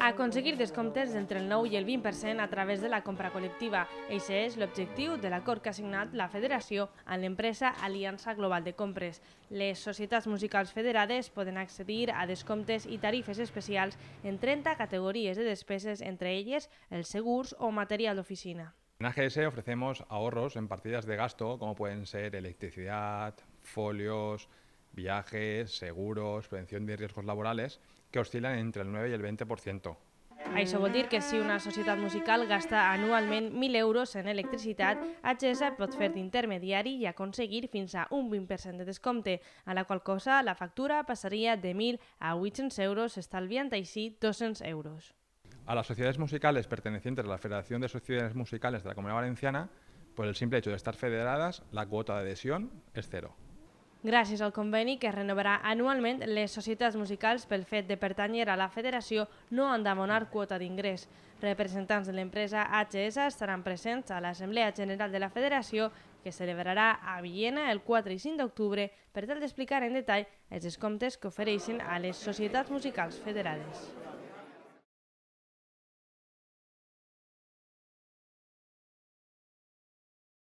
aconseguir descomptes entre el 9 i el 20% a través de la compra col·lectiva. Això és l'objectiu de l'acord que ha signat la Federació amb l'empresa Aliança Global de Compres. Les societats musicals federades poden accedir a descomptes i tarifes especials en 30 categories de despeses, entre elles els segurs o material d'oficina. En AGS ofrecemos ahorros en partidas de gasto como pueden ser electricidad, folios, viajes, seguros, prevención de riesgos laborales, que oscilan entre el 9 y el 20%. Això vol dir que si una societat musical gasta anualment 1.000 euros en electricitat, Agesa pot fer d'intermediari i aconseguir fins a un 20% de descompte, a la qual cosa la factura passaria de 1.000 a 800 euros, estalviant així 200 euros. A les societats musicals pertenecientes a la Federació de Societats Musicals de la Comunitat Valenciana, per el simple hecho de estar federades, la quota d'adhesió és es Gràcies al conveni que renovarà anualment, les societats musicals, pel fet de pertanyer a la federació, no han de demanar quota d'ingrés. Representants de l'empresa HS estaran presents a l'Assemblea General de la Federació, que celebrarà a Viena el 4 i 5 d'octubre, per tal d'explicar en detall els descomptes que ofereixen a les societats musicals federades.